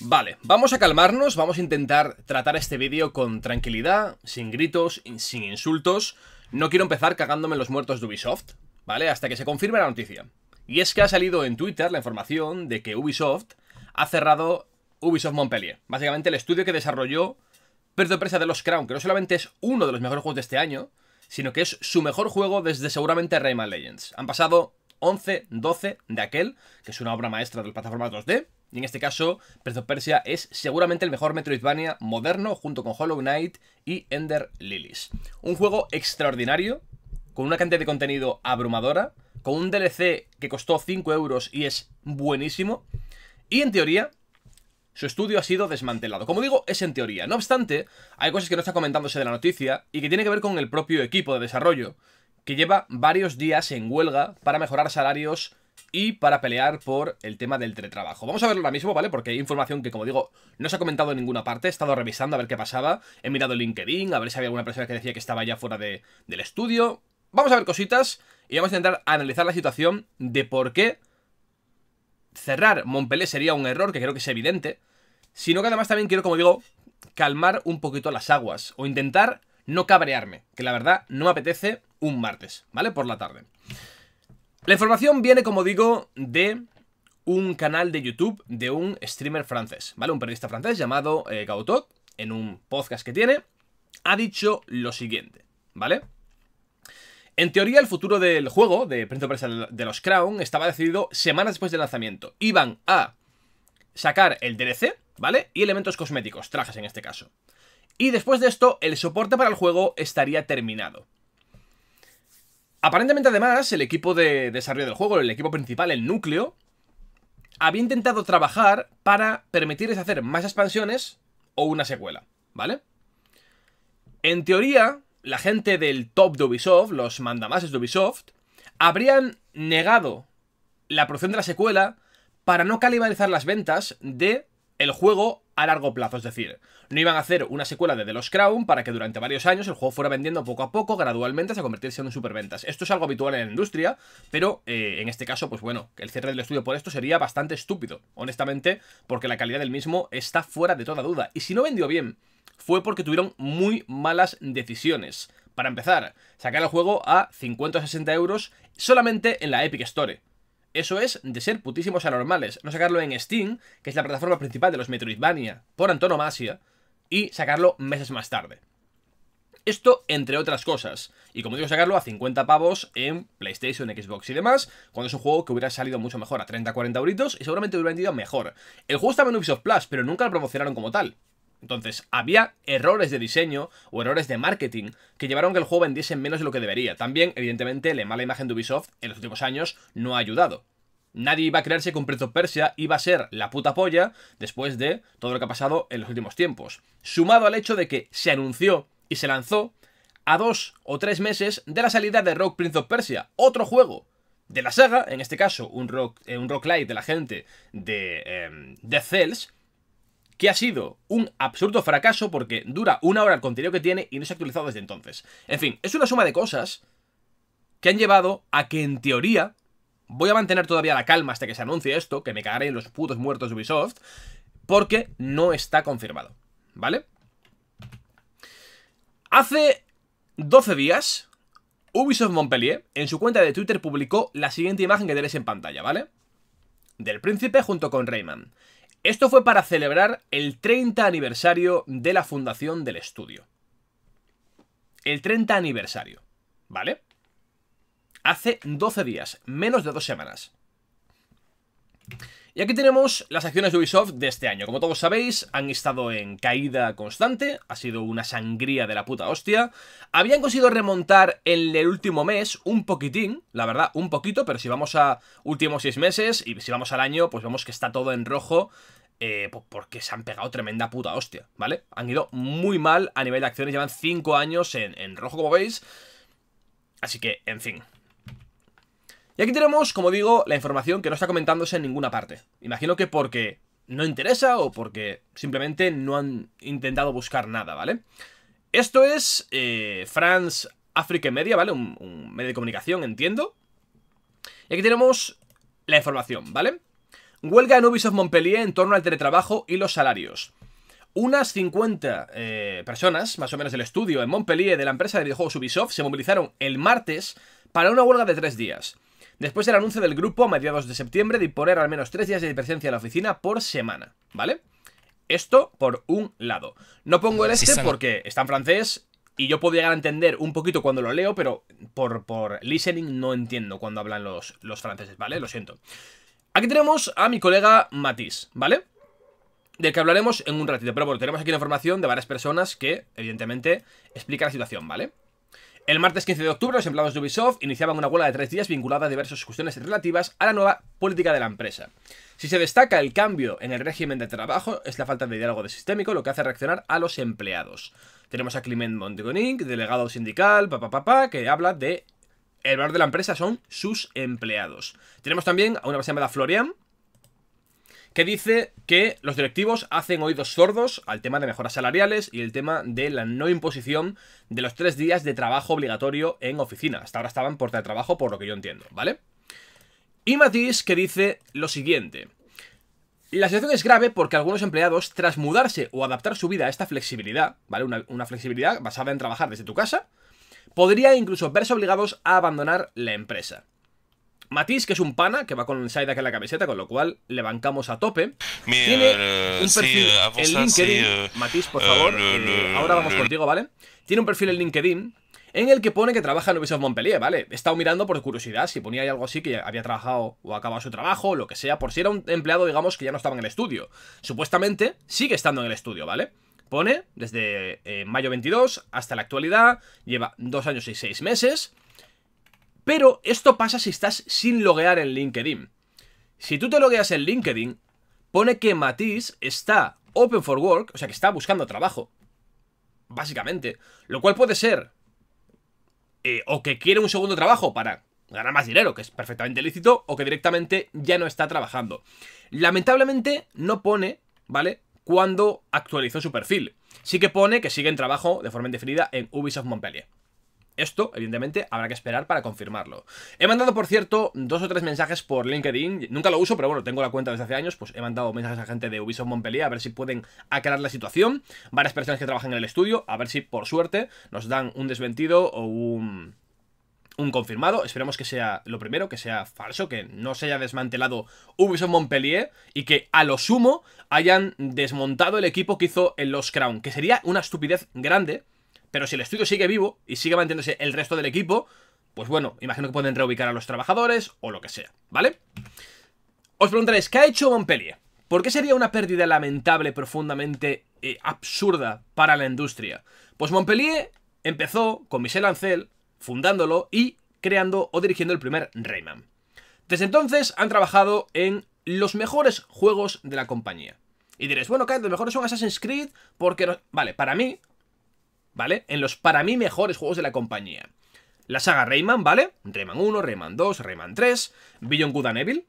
Vale, vamos a calmarnos, vamos a intentar tratar este vídeo con tranquilidad, sin gritos, sin insultos. No quiero empezar cagándome en los muertos de Ubisoft, ¿vale? Hasta que se confirme la noticia. Y es que ha salido en Twitter la información de que Ubisoft ha cerrado Ubisoft Montpellier. Básicamente el estudio que desarrolló Perdo Presa de los Crown, que no solamente es uno de los mejores juegos de este año, sino que es su mejor juego desde seguramente Rayman Legends. Han pasado 11, 12 de aquel, que es una obra maestra de las plataformas 2D, y en este caso, Prince Persia es seguramente el mejor Metroidvania moderno junto con Hollow Knight y Ender Lilies. Un juego extraordinario, con una cantidad de contenido abrumadora, con un DLC que costó 5 euros y es buenísimo. Y en teoría, su estudio ha sido desmantelado. Como digo, es en teoría. No obstante, hay cosas que no está comentándose de la noticia y que tiene que ver con el propio equipo de desarrollo, que lleva varios días en huelga para mejorar salarios y para pelear por el tema del teletrabajo. Vamos a verlo ahora mismo, ¿vale? Porque hay información que, como digo, no se ha comentado en ninguna parte. He estado revisando a ver qué pasaba. He mirado LinkedIn, a ver si había alguna persona que decía que estaba ya fuera del estudio. Vamos a ver cositas y vamos a intentar analizar la situación de por qué cerrar Montpellier sería un error, que creo que es evidente. Sino que además también quiero, como digo, calmar un poquito las aguas o intentar no cabrearme, que la verdad no me apetece un martes, ¿vale? Por la tarde. La información viene, como digo, de un canal de YouTube de un streamer francés, ¿vale? Un periodista francés llamado eh, en un podcast que tiene, ha dicho lo siguiente, ¿vale? En teoría, el futuro del juego de Prince of de los Crown estaba decidido semanas después del lanzamiento. Iban a sacar el DLC, ¿vale? Y elementos cosméticos, trajes en este caso. Y después de esto, el soporte para el juego estaría terminado. Aparentemente, además, el equipo de desarrollo del juego, el equipo principal, el núcleo, había intentado trabajar para permitirles hacer más expansiones o una secuela, ¿vale? En teoría, la gente del top de Ubisoft, los mandamases de Ubisoft, habrían negado la producción de la secuela para no calibrarizar las ventas de el juego a largo plazo, es decir, no iban a hacer una secuela de The Lost Crown para que durante varios años el juego fuera vendiendo poco a poco, gradualmente, hasta convertirse en un superventas. Esto es algo habitual en la industria, pero eh, en este caso, pues bueno, el cierre del estudio por esto sería bastante estúpido, honestamente, porque la calidad del mismo está fuera de toda duda. Y si no vendió bien, fue porque tuvieron muy malas decisiones. Para empezar, sacar el juego a 50 o 60 euros solamente en la Epic Store eso es de ser putísimos anormales. No sacarlo en Steam, que es la plataforma principal de los Metroidvania, por antonomasia, y sacarlo meses más tarde. Esto entre otras cosas. Y como digo, sacarlo a 50 pavos en PlayStation, Xbox y demás, cuando es un juego que hubiera salido mucho mejor a 30-40 euritos y seguramente hubiera vendido mejor. El juego estaba en Ubisoft Plus, pero nunca lo promocionaron como tal. Entonces, había errores de diseño o errores de marketing que llevaron que el juego vendiese menos de lo que debería. También, evidentemente, la mala imagen de Ubisoft en los últimos años no ha ayudado. Nadie iba a creerse que un Prince of Persia iba a ser la puta polla después de todo lo que ha pasado en los últimos tiempos. Sumado al hecho de que se anunció y se lanzó a dos o tres meses de la salida de Rock Prince of Persia, otro juego de la saga, en este caso un Rock, eh, un rock Light de la gente de em, de Cells, que ha sido un absurdo fracaso porque dura una hora el contenido que tiene y no se ha actualizado desde entonces. En fin, es una suma de cosas que han llevado a que en teoría voy a mantener todavía la calma hasta que se anuncie esto, que me cagaré en los putos muertos de Ubisoft, porque no está confirmado, ¿vale? Hace 12 días, Ubisoft Montpellier en su cuenta de Twitter publicó la siguiente imagen que tenéis en pantalla, ¿vale? Del príncipe junto con Rayman. Esto fue para celebrar el 30 aniversario de la fundación del estudio. El 30 aniversario, ¿vale? Hace 12 días, menos de dos semanas. Y aquí tenemos las acciones de Ubisoft de este año. Como todos sabéis, han estado en caída constante, ha sido una sangría de la puta hostia. Habían conseguido remontar en el último mes un poquitín, la verdad, un poquito, pero si vamos a últimos seis meses y si vamos al año, pues vemos que está todo en rojo. Eh, porque se han pegado tremenda puta hostia, ¿vale? Han ido muy mal a nivel de acciones, llevan cinco años en, en rojo, como veis. Así que, en fin, y aquí tenemos, como digo, la información que no está comentándose en ninguna parte. Imagino que porque no interesa o porque simplemente no han intentado buscar nada, ¿vale? Esto es eh, France Africa Media, ¿vale? Un, medio de comunicación, entiendo. Y aquí tenemos la información, ¿vale? Huelga en Ubisoft Montpellier en torno al teletrabajo y los salarios. Unas 50 eh, personas, más o menos del estudio en Montpellier de la empresa de videojuegos Ubisoft, se movilizaron el martes para una huelga de tres días. Después del anuncio del grupo a mediados de septiembre de poner al menos tres días de presencia en la oficina por semana, ¿vale? Esto por un lado. No pongo el este porque está en francés y yo podría llegar a entender un poquito cuando lo leo, pero por, por listening no entiendo cuando hablan los, los franceses, ¿vale? Lo siento. Aquí tenemos a mi colega Matisse, ¿vale? del que hablaremos en un ratito. Pero bueno, tenemos aquí la información de varias personas que, evidentemente, explica la situación, ¿vale? El martes 15 de octubre, los empleados de Ubisoft iniciaban una huelga de tres días vinculada a diversas cuestiones relativas a la nueva política de la empresa. Si se destaca el cambio en el régimen de trabajo, es la falta de diálogo de sistémico lo que hace reaccionar a los empleados. Tenemos a Clement Montegonink, delegado sindical, papá, papá, que habla de el valor de la empresa son sus empleados. Tenemos también a una persona llamada Florian, que dice que los directivos hacen oídos sordos al tema de mejoras salariales y el tema de la no imposición de los tres días de trabajo obligatorio en oficina. Hasta ahora estaban por teletrabajo, por lo que yo entiendo, ¿vale? Y Matisse, que dice lo siguiente. La situación es grave porque algunos empleados, tras mudarse o adaptar su vida a esta flexibilidad, ¿vale? Una, una flexibilidad basada en trabajar desde tu casa, podría incluso verse obligados a abandonar la empresa. Matisse, que es un pana, que va con que en la camiseta, con lo cual le bancamos a tope. Tiene eh, un perfil en LinkedIn. Eh, Matisse, por eh, favor, ahora vamos contigo, ¿vale? Tiene un perfil en LinkedIn en el que pone que trabaja en Ubisoft Montpellier, ¿vale? He estado mirando por curiosidad si ponía ahí algo así que había trabajado o acababa su trabajo, lo que sea, por si era un empleado, digamos, que ya no estaba en el estudio. Supuestamente sigue estando en el estudio, ¿vale? Pone desde mayo 22 hasta la actualidad, lleva dos años y seis meses. Pero esto pasa si estás sin loguear en LinkedIn. Si tú te logueas en LinkedIn, pone que Matisse está open for work, o sea que está buscando trabajo. Básicamente. Lo cual puede ser. Eh, o que quiere un segundo trabajo para ganar más dinero, que es perfectamente lícito, o que directamente ya no está trabajando. Lamentablemente no pone, ¿vale? Cuando actualizó su perfil. Sí que pone que sigue en trabajo de forma indefinida en Ubisoft Montpellier. Esto, evidentemente, habrá que esperar para confirmarlo. He mandado, por cierto, dos o tres mensajes por LinkedIn. Nunca lo uso, pero bueno, tengo la cuenta desde hace años. Pues he mandado mensajes a gente de Ubisoft Montpellier a ver si pueden aclarar la situación. Varias personas que trabajan en el estudio, a ver si por suerte nos dan un desmentido o un confirmado. Esperemos que sea lo primero, que sea falso, que no se haya desmantelado Ubisoft Montpellier y que a lo sumo hayan desmontado el equipo que hizo en los Crown, que sería una estupidez grande pero si el estudio sigue vivo y sigue manteniéndose el resto del equipo, pues bueno, imagino que pueden reubicar a los trabajadores o lo que sea, ¿vale? Os preguntaréis, ¿qué ha hecho Montpellier? ¿Por qué sería una pérdida lamentable, profundamente eh, absurda para la industria? Pues Montpellier empezó con Michel Ancel, fundándolo y creando o dirigiendo el primer Rayman. Desde entonces han trabajado en los mejores juegos de la compañía. Y diréis, bueno, los mejores son Assassin's Creed porque... Vale, para mí, ¿vale? En los para mí mejores juegos de la compañía. La saga Rayman, ¿vale? Rayman 1, Rayman 2, Rayman 3, Beyond Good Evil.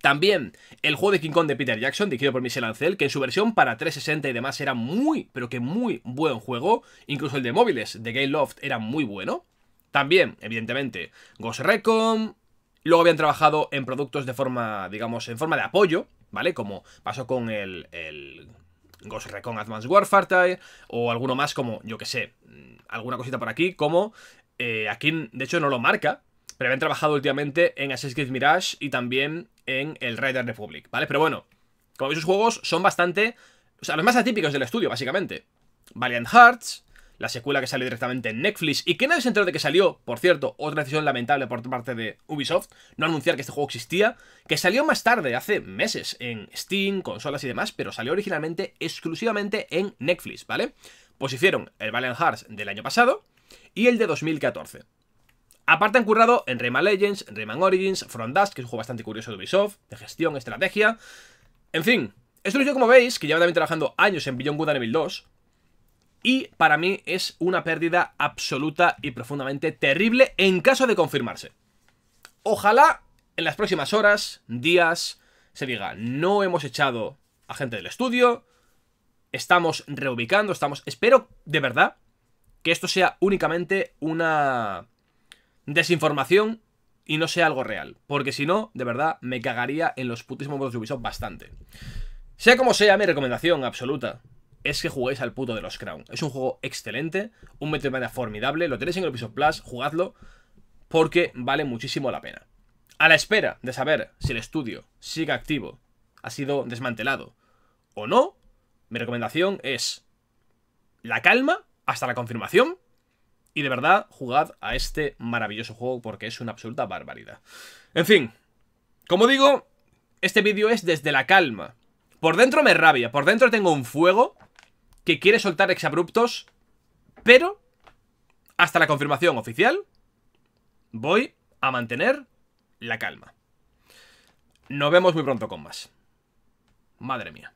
También el juego de King Kong de Peter Jackson, dirigido por Michel Ancel, que en su versión para 360 y demás era muy, pero que muy buen juego. Incluso el de móviles de Game Loft era muy bueno. También, evidentemente, Ghost Recon. Luego habían trabajado en productos de forma, digamos, en forma de apoyo, ¿vale? Como pasó con el Ghost Recon Advanced Warfare o alguno más como, yo que sé, mm, alguna cosita por aquí, como eh, aquí, de hecho, no lo marca, pero habían trabajado últimamente en Assassin's Creed Mirage y también en el Raider Republic, ¿vale? Pero bueno, como veis, sus juegos son bastante, o sea, los más atípicos del estudio, básicamente. Valiant Hearts, la secuela que salió directamente en Netflix y que nadie se enteró de que salió, por cierto, otra decisión lamentable por parte de Ubisoft, no anunciar que este juego existía, que salió más tarde, hace meses, en Steam, consolas y demás, pero salió originalmente exclusivamente en Netflix, ¿vale? Pues hicieron el Valiant Hearts del año pasado y el de 2014. Aparte han currado en Rayman Legends, Rayman Origins, From Dust, que es un juego bastante curioso de Ubisoft, de gestión, estrategia... En fin, esto lo yo como veis, que lleva también trabajando años en Beyond Good 2, y para mí es una pérdida absoluta y profundamente terrible en caso de confirmarse. Ojalá en las próximas horas, días, se diga, no hemos echado a gente del estudio, estamos reubicando, estamos... Espero de verdad que esto sea únicamente una desinformación y no sea algo real, porque si no, de verdad, me cagaría en los putísimos modos de Ubisoft bastante. Sea como sea, mi recomendación absoluta es que juguéis al puto de los Crown. Es un juego excelente, un Metroidvania formidable, lo tenéis en el piso Plus, jugadlo, porque vale muchísimo la pena. A la espera de saber si el estudio sigue activo, ha sido desmantelado o no, mi recomendación es la calma hasta la confirmación y de verdad jugad a este maravilloso juego porque es una absoluta barbaridad. En fin, como digo, este vídeo es desde la calma. Por dentro me rabia, por dentro tengo un fuego que quiere soltar exabruptos, pero hasta la confirmación oficial voy a mantener la calma. Nos vemos muy pronto con más. Madre mía.